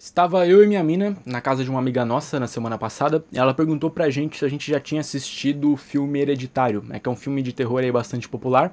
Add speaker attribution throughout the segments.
Speaker 1: Estava eu e minha mina na casa de uma amiga nossa na semana passada. E ela perguntou pra gente se a gente já tinha assistido o filme Hereditário, né, que é um filme de terror aí bastante popular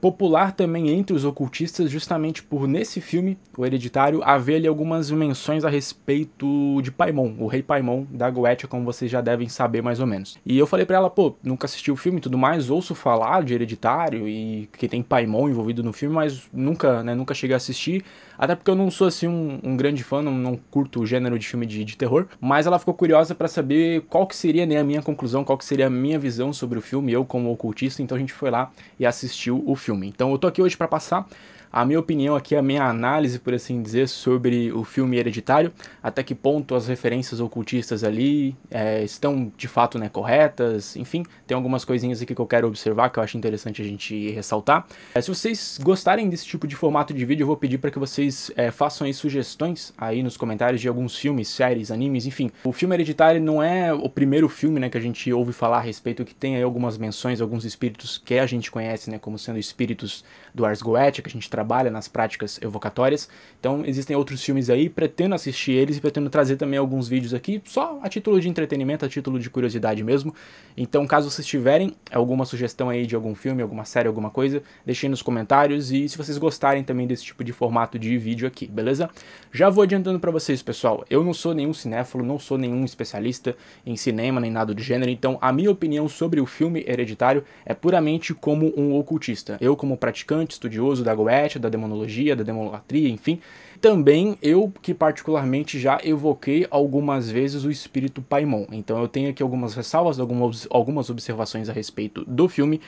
Speaker 1: popular também entre os ocultistas, justamente por nesse filme, O Hereditário, haver ali algumas menções a respeito de Paimon, o rei Paimon da Goetia, como vocês já devem saber mais ou menos. E eu falei para ela, pô, nunca assisti o filme e tudo mais, ouço falar de Hereditário e que tem Paimon envolvido no filme, mas nunca, né, nunca cheguei a assistir, até porque eu não sou assim um, um grande fã, não, não, curto o gênero de filme de, de terror, mas ela ficou curiosa para saber qual que seria né, a minha conclusão, qual que seria a minha visão sobre o filme, eu como ocultista, então a gente foi lá e assistiu o filme filme. Então eu tô aqui hoje para passar a minha opinião aqui, a minha análise, por assim dizer, sobre o filme Hereditário, até que ponto as referências ocultistas ali é, estão de fato né, corretas, enfim, tem algumas coisinhas aqui que eu quero observar que eu acho interessante a gente ressaltar. É, se vocês gostarem desse tipo de formato de vídeo, eu vou pedir para que vocês é, façam aí sugestões aí nos comentários de alguns filmes, séries, animes, enfim. O filme Hereditário não é o primeiro filme né, que a gente ouve falar a respeito, que tem aí algumas menções, alguns espíritos que a gente conhece né, como sendo espíritos do Ars Goetia, que a gente trabalha nas práticas evocatórias. Então existem outros filmes aí, pretendo assistir eles e pretendo trazer também alguns vídeos aqui, só a título de entretenimento, a título de curiosidade mesmo. Então caso vocês tiverem alguma sugestão aí de algum filme, alguma série, alguma coisa, deixem nos comentários e se vocês gostarem também desse tipo de formato de vídeo aqui, beleza? Já vou adiantando para vocês, pessoal, eu não sou nenhum cinéfilo, não sou nenhum especialista em cinema nem nada do gênero, então a minha opinião sobre o filme Hereditário é puramente como um ocultista. Eu como praticante, estudioso da Goethe, da demonologia, da demolatria, enfim. Também eu que particularmente já evoquei algumas vezes o espírito Paimon. Então eu tenho aqui algumas ressalvas, algumas, algumas observações a respeito do filme,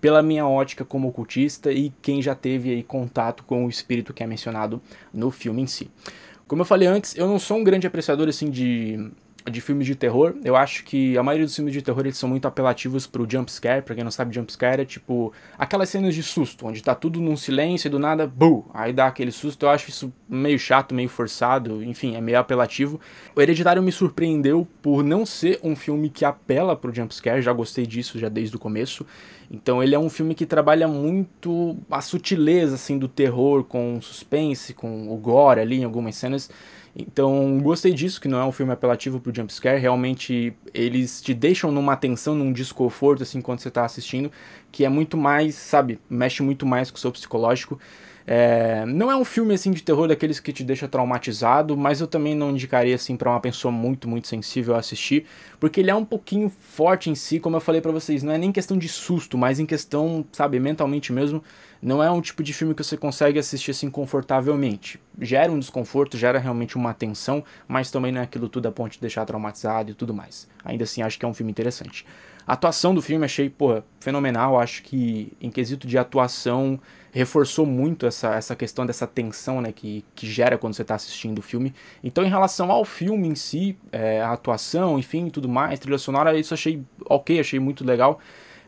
Speaker 1: pela minha ótica como ocultista e quem já teve aí contato com o espírito que é mencionado no filme em si. Como eu falei antes, eu não sou um grande apreciador assim de de filmes de terror, eu acho que a maioria dos filmes de terror eles são muito apelativos pro jump scare, pra quem não sabe jump scare é tipo aquelas cenas de susto, onde tá tudo num silêncio e do nada, bu, aí dá aquele susto, eu acho isso meio chato, meio forçado, enfim, é meio apelativo. O Hereditário me surpreendeu por não ser um filme que apela pro jump scare, já gostei disso já desde o começo. Então ele é um filme que trabalha muito a sutileza assim do terror com suspense, com o gore ali em algumas cenas. Então, gostei disso, que não é um filme apelativo pro jumpscare, realmente eles te deixam numa tensão, num desconforto, assim, quando você tá assistindo, que é muito mais, sabe, mexe muito mais com o seu psicológico. É, não é um filme assim de terror daqueles que te deixa traumatizado, mas eu também não indicaria assim para uma pessoa muito, muito sensível a assistir, porque ele é um pouquinho forte em si, como eu falei para vocês, não é nem questão de susto, mas em questão, sabe, mentalmente mesmo, não é um tipo de filme que você consegue assistir assim confortavelmente. Gera um desconforto, gera realmente uma tensão, mas também não é aquilo tudo a ponto de deixar traumatizado e tudo mais. Ainda assim, acho que é um filme interessante. A atuação do filme achei, pô fenomenal. Acho que em quesito de atuação reforçou muito essa, essa questão dessa tensão né, que, que gera quando você está assistindo o filme. Então, em relação ao filme em si, é, a atuação, enfim, tudo mais, trilha sonora, isso achei ok, achei muito legal.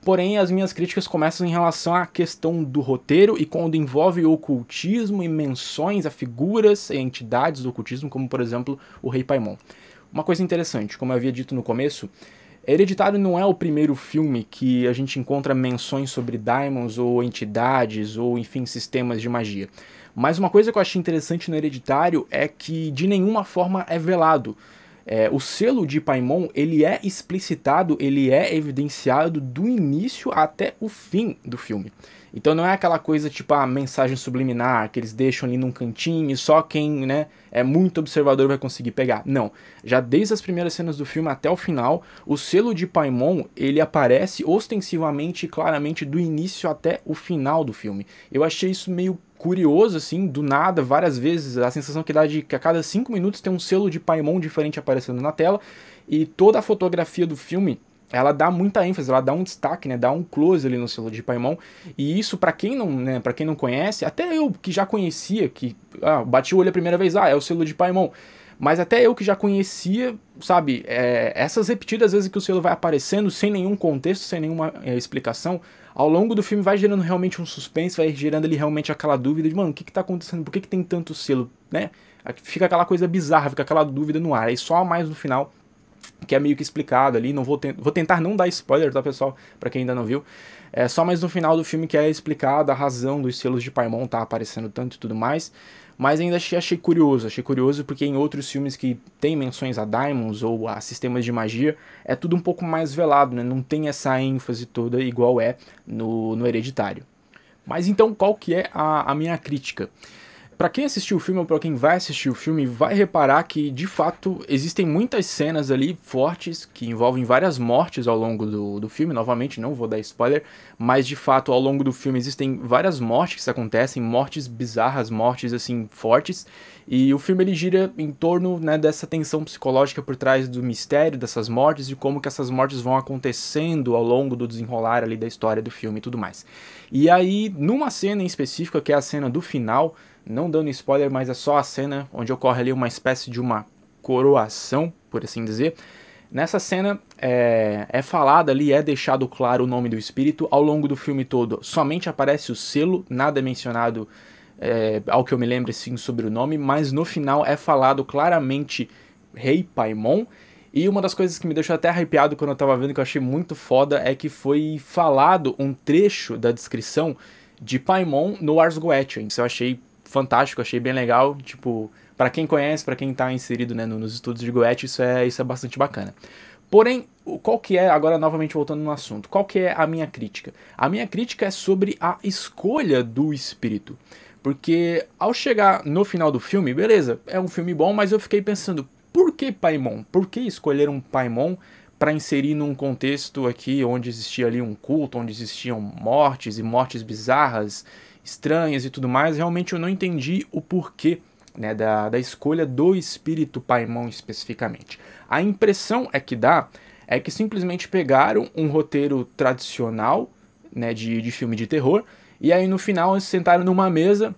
Speaker 1: Porém, as minhas críticas começam em relação à questão do roteiro e quando envolve ocultismo e menções a figuras e entidades do ocultismo, como por exemplo o Rei Paimon. Uma coisa interessante, como eu havia dito no começo, Hereditário não é o primeiro filme que a gente encontra menções sobre diamonds ou entidades ou, enfim, sistemas de magia. Mas uma coisa que eu achei interessante no Hereditário é que de nenhuma forma é velado. É, o selo de Paimon ele é explicitado, ele é evidenciado do início até o fim do filme. Então não é aquela coisa tipo a mensagem subliminar que eles deixam ali num cantinho e só quem né, é muito observador vai conseguir pegar. Não, já desde as primeiras cenas do filme até o final, o selo de Paimon ele aparece ostensivamente e claramente do início até o final do filme. Eu achei isso meio curioso, assim, do nada, várias vezes. A sensação que dá de que a cada cinco minutos tem um selo de Paimon diferente aparecendo na tela. E toda a fotografia do filme ela dá muita ênfase, ela dá um destaque, né, dá um close ali no selo de Paimon. E isso para quem não, né, para quem não conhece, até eu que já conhecia, que ah, bati o olho a primeira vez, ah, é o selo de Paimon. Mas até eu que já conhecia, sabe, é, essas repetidas vezes que o selo vai aparecendo sem nenhum contexto, sem nenhuma é, explicação, ao longo do filme vai gerando realmente um suspense, vai gerando ali realmente aquela dúvida de, mano, o que que tá acontecendo? Por que que tem tanto selo, né? Fica aquela coisa bizarra, fica aquela dúvida no ar. E só mais no final que é meio que explicado ali, não vou, te vou tentar não dar spoiler, tá pessoal, para quem ainda não viu. É só mais no final do filme que é explicado a razão dos selos de Paimon tá aparecendo tanto e tudo mais. Mas ainda achei, achei curioso, achei curioso porque em outros filmes que tem menções a Diamonds ou a sistemas de magia, é tudo um pouco mais velado, né? Não tem essa ênfase toda igual é no, no Hereditário. Mas então qual que é a, a minha crítica? Para quem assistiu o filme ou para quem vai assistir o filme, vai reparar que de fato existem muitas cenas ali fortes que envolvem várias mortes ao longo do, do filme. Novamente, não vou dar spoiler, mas de fato ao longo do filme existem várias mortes que acontecem, mortes bizarras, mortes assim fortes. E o filme ele gira em torno né, dessa tensão psicológica por trás do mistério dessas mortes e como que essas mortes vão acontecendo ao longo do desenrolar ali da história do filme e tudo mais. E aí, numa cena em específica, que é a cena do final, não dando spoiler, mas é só a cena onde ocorre ali uma espécie de uma coroação, por assim dizer. Nessa cena é, é falada ali, é deixado claro o nome do espírito ao longo do filme todo. Somente aparece o selo, nada é mencionado é, ao que eu me lembro sim sobre o nome, mas no final é falado claramente Rei Paimon. E uma das coisas que me deixou até arrepiado quando eu tava vendo, que eu achei muito foda, é que foi falado um trecho da descrição de Paimon no Arsgoetian. Isso eu achei fantástico, achei bem legal. Tipo, para quem conhece, para quem tá inserido né, nos estudos de Goethe, isso é, isso é bastante bacana. Porém, qual que é, agora novamente voltando no assunto, qual que é a minha crítica? A minha crítica é sobre a escolha do espírito. Porque ao chegar no final do filme, beleza, é um filme bom, mas eu fiquei pensando, por que Paimon? Por que escolher um Paimon para inserir num contexto aqui onde existia ali um culto, onde existiam mortes e mortes bizarras estranhas e tudo mais, realmente eu não entendi o porquê né, da, da escolha do espírito Paimon especificamente. A impressão é que dá é que simplesmente pegaram um roteiro tradicional né, de, de filme de terror e aí no final eles sentaram numa mesa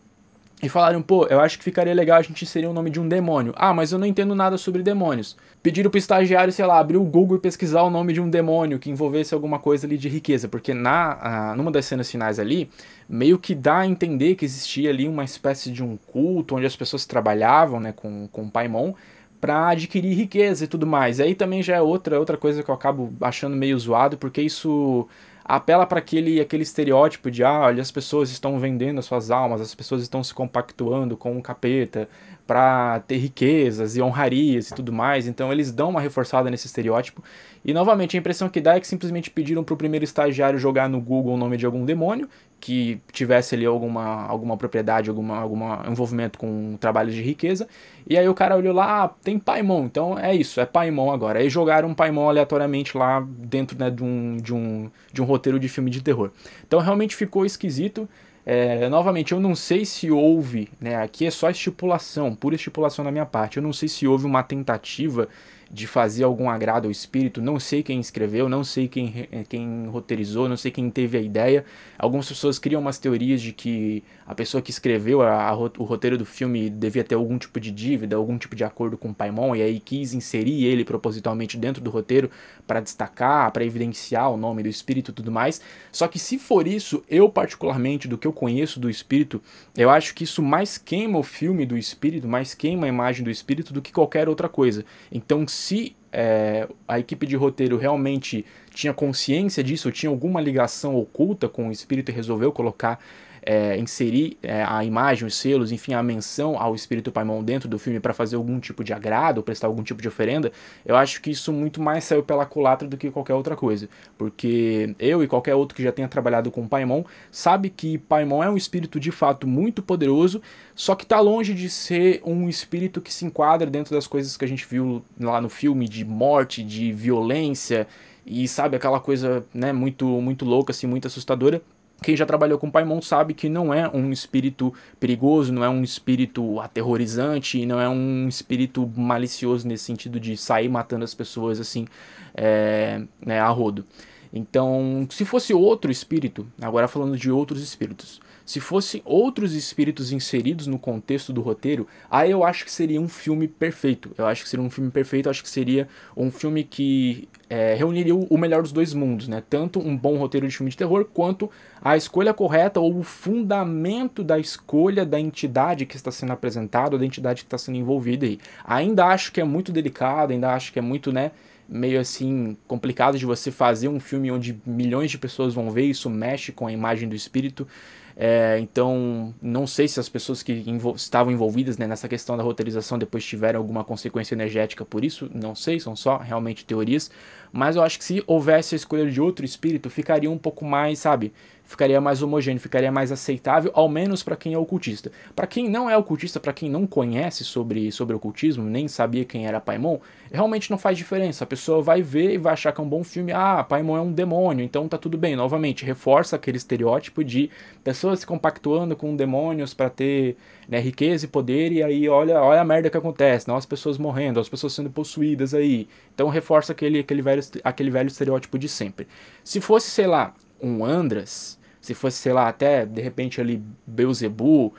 Speaker 1: e falaram, pô, eu acho que ficaria legal a gente inserir o nome de um demônio. Ah, mas eu não entendo nada sobre demônios. Pediram pro estagiário, sei lá, abrir o Google e pesquisar o nome de um demônio que envolvesse alguma coisa ali de riqueza, porque na, numa das cenas finais ali, meio que dá a entender que existia ali uma espécie de um culto onde as pessoas trabalhavam, né, com, com o Paimon, para adquirir riqueza e tudo mais. E aí também já é outra, outra coisa que eu acabo achando meio zoado, porque isso apela para aquele, aquele estereótipo de, ah, olha, as pessoas estão vendendo as suas almas, as pessoas estão se compactuando com o um capeta para ter riquezas e honrarias e tudo mais. Então eles dão uma reforçada nesse estereótipo. E novamente, a impressão que dá é que simplesmente pediram para o primeiro estagiário jogar no Google o nome de algum demônio que tivesse ali alguma, alguma propriedade, alguma, algum envolvimento com trabalhos de riqueza. E aí o cara olhou lá, ah, tem Paimon, então é isso, é Paimon agora. Aí jogaram um Paimon aleatoriamente lá dentro né, de, um, de, um, de um roteiro de filme de terror. Então realmente ficou esquisito. É, novamente, eu não sei se houve, né, aqui é só estipulação, pura estipulação da minha parte, eu não sei se houve uma tentativa de fazer algum agrado ao espírito. Não sei quem escreveu, não sei quem, eh, quem roteirizou, não sei quem teve a ideia. Algumas pessoas criam umas teorias de que a pessoa que escreveu a, a, o roteiro do filme devia ter algum tipo de dívida, algum tipo de acordo com o Paimon, e aí quis inserir ele propositalmente dentro do roteiro para destacar, para evidenciar o nome do espírito e tudo mais. Só que se for isso, eu particularmente, do que eu conheço do espírito, eu acho que isso mais queima o filme do espírito, mais queima a imagem do espírito do que qualquer outra coisa. Então, se é, a equipe de roteiro realmente tinha consciência disso, tinha alguma ligação oculta com o espírito e resolveu colocar é, inserir é, a imagem, os selos, enfim, a menção ao Espírito Paimon dentro do filme para fazer algum tipo de agrado, ou prestar algum tipo de oferenda, eu acho que isso muito mais saiu pela culatra do que qualquer outra coisa. Porque eu e qualquer outro que já tenha trabalhado com Paimon sabe que Paimon é um espírito de fato muito poderoso, só que está longe de ser um espírito que se enquadra dentro das coisas que a gente viu lá no filme de morte, de violência e sabe aquela coisa, né, muito muito louca assim, muito assustadora. Quem já trabalhou com Paimon sabe que não é um espírito perigoso, não é um espírito aterrorizante, não é um espírito malicioso nesse sentido de sair matando as pessoas assim é, né, a rodo. Então, se fosse outro espírito, agora falando de outros espíritos, se fosse outros espíritos inseridos no contexto do roteiro, aí eu acho que seria um filme perfeito. Eu acho que seria um filme perfeito, eu acho que seria um filme que é, reuniria o melhor dos dois mundos, né? Tanto um bom roteiro de filme de terror quanto a escolha correta ou o fundamento da escolha da entidade que está sendo apresentada, da entidade que está sendo envolvida aí. Ainda acho que é muito delicado, ainda acho que é muito, né? meio assim complicado de você fazer um filme onde milhões de pessoas vão ver, isso mexe com a imagem do espírito. É, então, não sei se as pessoas que envol estavam envolvidas né, nessa questão da roteirização depois tiveram alguma consequência energética por isso, não sei, são só realmente teorias. Mas eu acho que se houvesse a escolha de outro espírito, ficaria um pouco mais, sabe, ficaria mais homogêneo, ficaria mais aceitável, ao menos para quem é ocultista. Para quem não é ocultista, para quem não conhece sobre, sobre ocultismo, nem sabia quem era Paimon, realmente não faz diferença. A pessoa vai ver e vai achar que é um bom filme. Ah, Paimon é um demônio, então tá tudo bem. Novamente, reforça aquele estereótipo de pessoas se compactuando com demônios para ter né, riqueza e poder, e aí olha, olha a merda que acontece, não né, as pessoas morrendo, as pessoas sendo possuídas aí. Então reforça aquele, aquele, velho, aquele velho estereótipo de sempre. Se fosse, sei lá, um Andras, se fosse, sei lá, até de repente ali Beuzebu,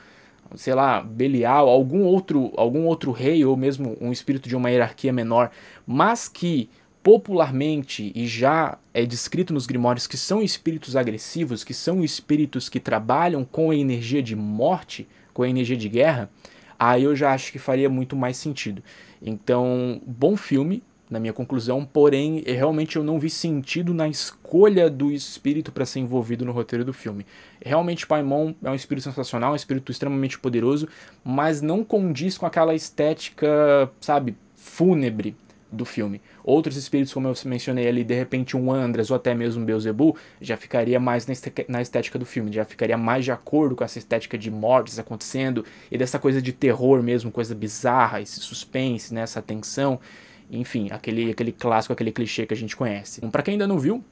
Speaker 1: sei lá, Belial, algum outro, algum outro rei ou mesmo um espírito de uma hierarquia menor, mas que popularmente e já é descrito nos grimórios que são espíritos agressivos, que são espíritos que trabalham com a energia de morte, com a energia de guerra, aí eu já acho que faria muito mais sentido. Então, bom filme, na minha conclusão, porém, eh, realmente eu não vi sentido na escolha do espírito para ser envolvido no roteiro do filme. Realmente, Paimon é um espírito sensacional, um espírito extremamente poderoso, mas não condiz com aquela estética, sabe, fúnebre do filme. Outros espíritos, como eu mencionei ali, de repente um Andras ou até mesmo um Beelzebub, já ficaria mais na estética do filme, já ficaria mais de acordo com essa estética de mortes acontecendo e dessa coisa de terror mesmo, coisa bizarra, esse suspense, né, essa tensão enfim, aquele, aquele clássico, aquele clichê que a gente conhece. Então, para quem ainda não viu,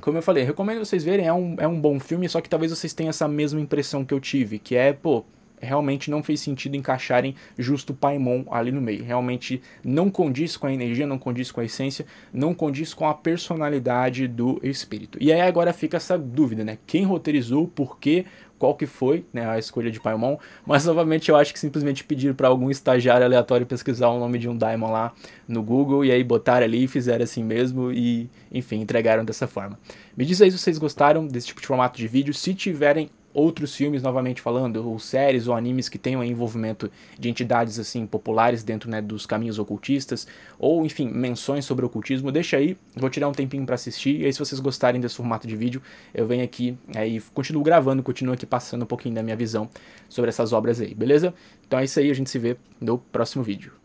Speaker 1: como eu falei, recomendo vocês verem, é um, é um bom filme, só que talvez vocês tenham essa mesma impressão que eu tive, que é, pô, realmente não fez sentido encaixarem justo Paimon ali no meio. Realmente não condiz com a energia, não condiz com a essência, não condiz com a personalidade do espírito. E aí agora fica essa dúvida, né? Quem roteirizou, por quê, qual que foi né, a escolha de Paimon, mas novamente eu acho que simplesmente pediram para algum estagiário aleatório pesquisar o nome de um Daimon lá no Google e aí botaram ali e fizeram assim mesmo e, enfim, entregaram dessa forma. Me diz aí se vocês gostaram desse tipo de formato de vídeo, se tiverem outros filmes, novamente falando, ou séries ou animes que tenham envolvimento de entidades assim populares dentro né, dos caminhos ocultistas, ou enfim, menções sobre ocultismo, deixa aí, vou tirar um tempinho para assistir, e aí se vocês gostarem desse formato de vídeo, eu venho aqui é, e continuo gravando, continuo aqui passando um pouquinho da minha visão sobre essas obras aí, beleza? Então é isso aí, a gente se vê no próximo vídeo.